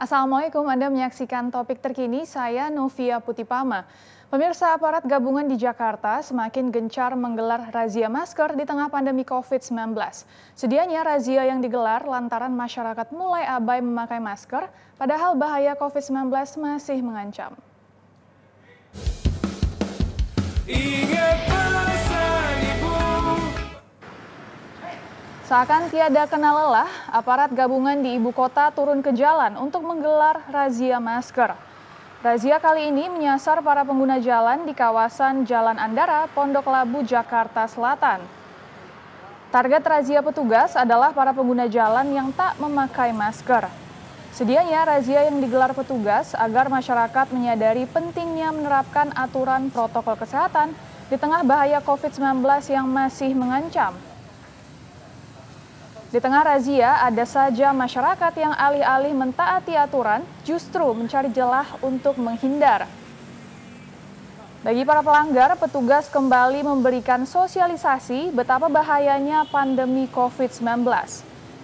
Assalamualaikum, Anda menyaksikan topik terkini, saya Novia Putipama. Pemirsa aparat gabungan di Jakarta semakin gencar menggelar razia masker di tengah pandemi COVID-19. Sedianya razia yang digelar lantaran masyarakat mulai abai memakai masker, padahal bahaya COVID-19 masih mengancam. Ingin. Seakan tiada kenal lelah, aparat gabungan di ibu kota turun ke jalan untuk menggelar razia masker. Razia kali ini menyasar para pengguna jalan di kawasan Jalan Andara, Pondok Labu, Jakarta Selatan. Target razia petugas adalah para pengguna jalan yang tak memakai masker. Sedianya razia yang digelar petugas agar masyarakat menyadari pentingnya menerapkan aturan protokol kesehatan di tengah bahaya COVID-19 yang masih mengancam. Di tengah razia, ada saja masyarakat yang alih-alih mentaati aturan, justru mencari celah untuk menghindar. Bagi para pelanggar, petugas kembali memberikan sosialisasi betapa bahayanya pandemi COVID-19.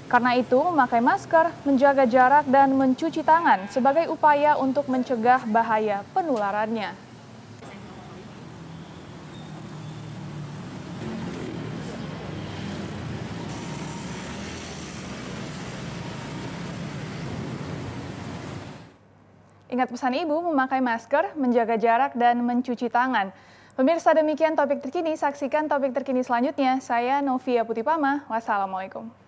Karena itu, memakai masker, menjaga jarak, dan mencuci tangan sebagai upaya untuk mencegah bahaya penularannya. Ingat pesan Ibu memakai masker, menjaga jarak, dan mencuci tangan. Pemirsa demikian topik terkini, saksikan topik terkini selanjutnya. Saya Novia Putipama, wassalamualaikum.